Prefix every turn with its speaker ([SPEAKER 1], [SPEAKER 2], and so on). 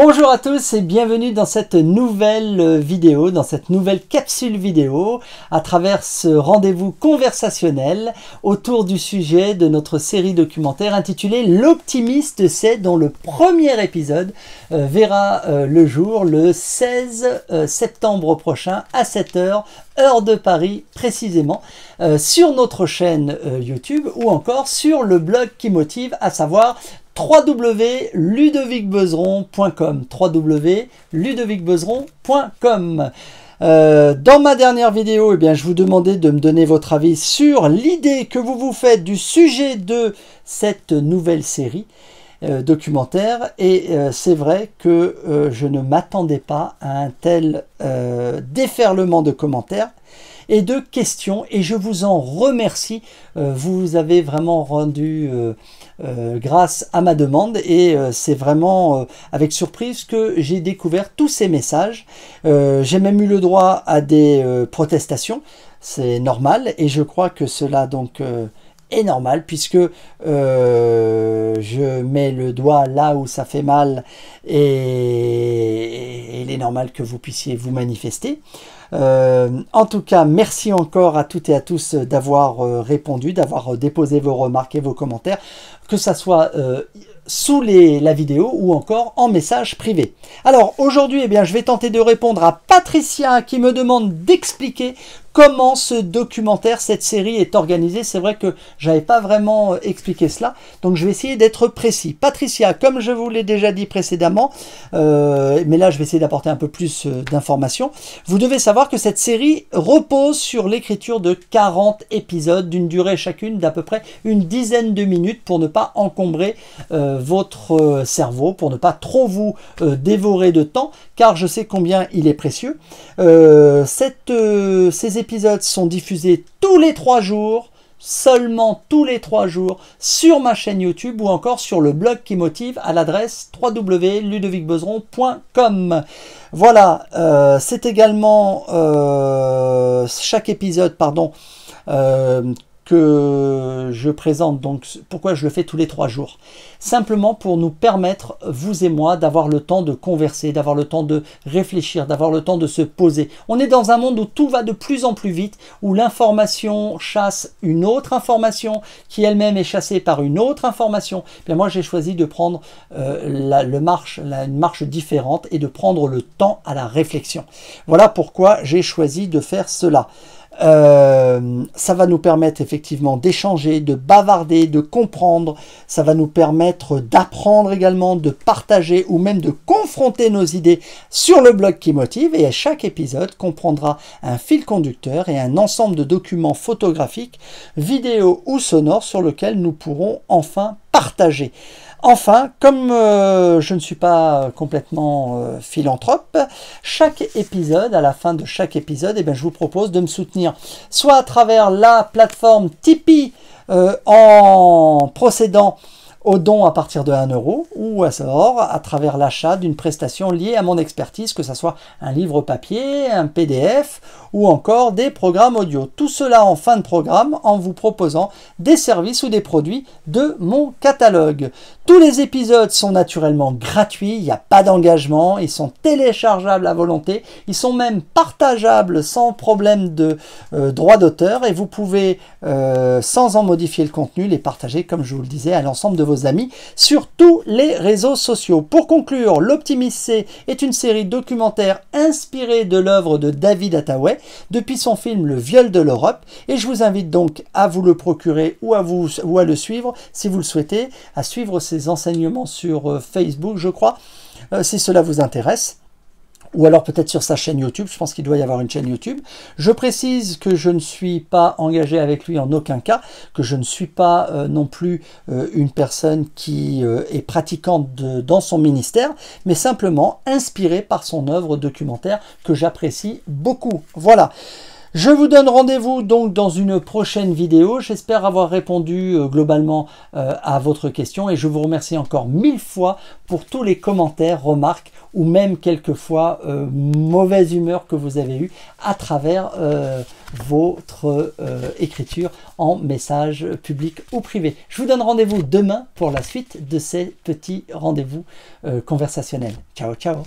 [SPEAKER 1] Bonjour à tous et bienvenue dans cette nouvelle euh, vidéo, dans cette nouvelle capsule vidéo à travers ce rendez-vous conversationnel autour du sujet de notre série documentaire intitulée L'optimiste c'est dont le premier épisode euh, verra euh, le jour le 16 septembre prochain à 7h heure de Paris précisément, sur notre chaîne YouTube ou encore sur le blog qui motive, à savoir www.ludovicbezeron.com www.ludovicbezeron.com euh, dans ma dernière vidéo, eh bien, je vous demandais de me donner votre avis sur l'idée que vous vous faites du sujet de cette nouvelle série euh, documentaire. Et euh, c'est vrai que je ne m'attendais pas à un tel déferlement de commentaires et de questions et je vous en remercie. Euh, vous avez vraiment rendu euh, euh, grâce à ma demande et c'est vraiment avec surprise que j'ai découvert tous ces messages. j'ai même eu le droit à des protestations, c'est normal et je crois que cela donc normal puisque euh, je mets le doigt là où ça fait mal et, il est normal que vous puissiez vous manifester. Euh, en tout cas, merci encore à toutes et à tous d'avoir euh, répondu, d'avoir déposé vos remarques et vos commentaires, que ce soit sous les, la vidéo ou encore en message privé. Alors aujourd'hui, eh bien, je vais tenter de répondre à Patricia qui me demande d'expliquer comment ce documentaire, cette série est organisée. C'est vrai que j'avais pas vraiment euh, expliqué cela, donc je vais essayer d'être précis. Patricia, comme je vous l'ai déjà dit précédemment, euh, mais là je vais essayer d'apporter un peu plus euh, d'informations, vous devez savoir que cette série repose sur l'écriture de 40 épisodes d'une durée chacune d'à peu près une dizaine de minutes pour ne pas encombrer votre cerveau, pour ne pas trop vous dévorer de temps, car je sais combien il est précieux. ces épisodes épisodes sont diffusés tous les trois jours, seulement tous les trois jours, sur ma chaîne YouTube ou encore sur le blog qui motive à l'adresse www.ludovicbezeron.com. Voilà, euh, c'est également euh, chaque épisode, pardon, euh, que je présente, donc pourquoi je le fais tous les trois jours. Simplement pour nous permettre, vous et moi, d'avoir le temps de converser, d'avoir le temps de réfléchir, d'avoir le temps de se poser. On est dans un monde où tout va de plus en plus vite, où l'information chasse une autre information qui elle-même est chassée par une autre information. Et moi j'ai choisi de prendre euh, la, marche, une marche différente et de prendre le temps à la réflexion. Voilà pourquoi j'ai choisi de faire cela. Euh, ça va nous permettre effectivement d'échanger, de bavarder, de comprendre. Ça va nous permettre d'apprendre également, de partager ou même de confronter nos idées sur le blog qui motive. Et à chaque épisode comprendra un fil conducteur et un ensemble de documents photographiques, vidéos ou sonores sur lequel nous pourrons enfin partager. Enfin, comme euh, je ne suis pas complètement euh, philanthrope, chaque épisode, à la fin de chaque épisode, eh bien, je vous propose de me soutenir soit à travers la plateforme Tipeee euh, en procédant au don à partir de 1 euro ou à savoir à travers l'achat d'une prestation liée à mon expertise, que ce soit un livre papier, un PDF ou encore des programmes audio. Tout cela en fin de programme en vous proposant des services ou des produits de mon catalogue. Tous les épisodes sont naturellement gratuits, il n'y a pas d'engagement, ils sont téléchargeables à volonté, ils sont même partageables sans problème de euh, droit d'auteur et vous pouvez, euh, sans en modifier le contenu, les partager, comme je vous le disais, à l'ensemble de vos amis sur tous les réseaux sociaux. Pour conclure, L'Optimiste est une série documentaire inspirée de l'œuvre de David Attaway depuis son film Le viol de l'Europe et je vous invite donc à vous le procurer ou à, vous, ou à le suivre si vous le souhaitez, à suivre ses enseignements sur euh, Facebook je crois, euh, si cela vous intéresse ou alors peut-être sur sa chaîne YouTube, je pense qu'il doit y avoir une chaîne YouTube. Je précise que je ne suis pas engagé avec lui en aucun cas, que je ne suis pas euh, non plus euh, une personne qui euh, est pratiquante de, dans son ministère, mais simplement inspiré par son œuvre documentaire que j'apprécie beaucoup. Voilà. Je vous donne rendez-vous donc dans une prochaine vidéo. J'espère avoir répondu euh, globalement euh, à votre question et je vous remercie encore mille fois pour tous les commentaires, remarques ou même quelquefois euh, mauvaise humeur que vous avez eue à travers votre écriture en message public ou privé. Je vous donne rendez-vous demain pour la suite de ces petits rendez-vous conversationnels. Ciao, ciao